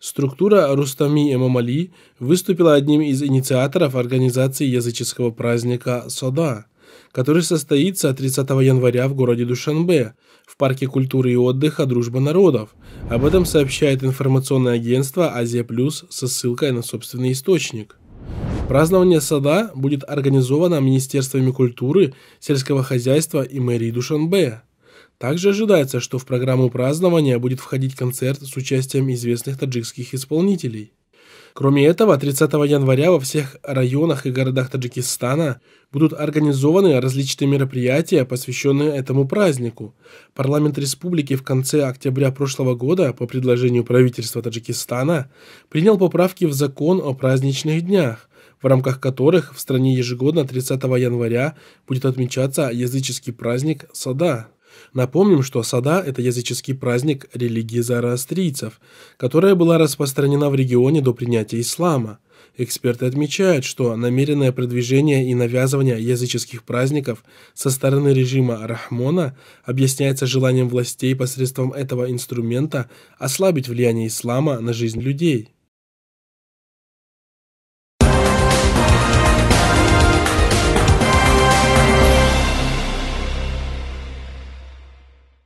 Структура Рустами Эмамали выступила одним из инициаторов организации языческого праздника Сода, который состоится 30 января в городе Душанбе, в парке культуры и отдыха «Дружба народов». Об этом сообщает информационное агентство «Азия Плюс» со ссылкой на собственный источник. Празднование сада будет организовано Министерствами культуры, сельского хозяйства и мэрии Душанбе. Также ожидается, что в программу празднования будет входить концерт с участием известных таджикских исполнителей. Кроме этого, 30 января во всех районах и городах Таджикистана будут организованы различные мероприятия, посвященные этому празднику. Парламент республики в конце октября прошлого года по предложению правительства Таджикистана принял поправки в закон о праздничных днях, в рамках которых в стране ежегодно 30 января будет отмечаться языческий праздник Сада. Напомним, что Сада – это языческий праздник религии зороастрийцев, которая была распространена в регионе до принятия ислама. Эксперты отмечают, что намеренное продвижение и навязывание языческих праздников со стороны режима Рахмона объясняется желанием властей посредством этого инструмента ослабить влияние ислама на жизнь людей.